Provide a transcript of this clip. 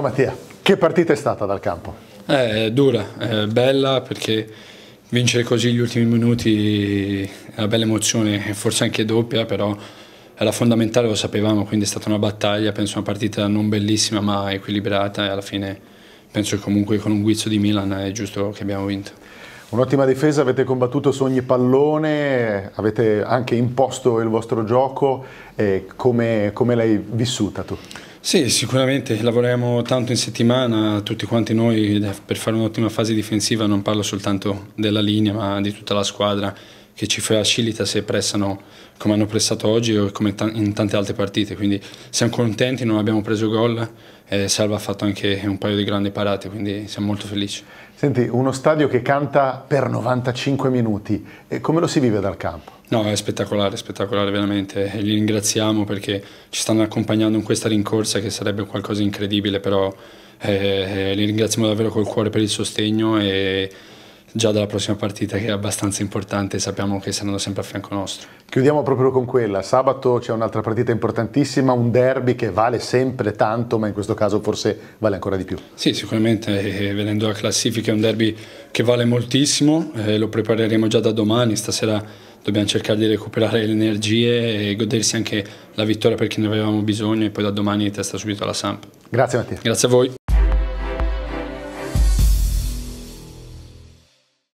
Ciao Mattia, che partita è stata dal campo? Eh, dura, eh, bella perché vincere così gli ultimi minuti è una bella emozione, forse anche doppia, però era fondamentale, lo sapevamo, quindi è stata una battaglia, penso una partita non bellissima ma equilibrata e alla fine penso che comunque con un guizzo di Milan è giusto che abbiamo vinto. Un'ottima difesa, avete combattuto su ogni pallone, avete anche imposto il vostro gioco, come, come l'hai vissuta tu? Sì, sicuramente lavoriamo tanto in settimana, tutti quanti noi per fare un'ottima fase difensiva, non parlo soltanto della linea ma di tutta la squadra che ci facilita se pressano come hanno prestato oggi o come in tante altre partite, quindi siamo contenti, non abbiamo preso gol, eh, Salva ha fatto anche un paio di grandi parate, quindi siamo molto felici. Senti, uno stadio che canta per 95 minuti, come lo si vive dal campo? No, è spettacolare, spettacolare veramente. E li ringraziamo perché ci stanno accompagnando in questa rincorsa che sarebbe qualcosa di incredibile, però eh, eh li ringraziamo davvero col cuore per il sostegno e già dalla prossima partita che è abbastanza importante, sappiamo che saranno sempre a fianco nostro. Chiudiamo proprio con quella, sabato c'è un'altra partita importantissima, un derby che vale sempre tanto, ma in questo caso forse vale ancora di più. Sì, sicuramente, eh, eh vedendo la classifica è un derby che vale moltissimo, eh, lo prepareremo già da domani, stasera dobbiamo cercare di recuperare le energie e godersi anche la vittoria perché ne avevamo bisogno e poi da domani testa subito alla Samp. Grazie Mattia. Grazie a voi.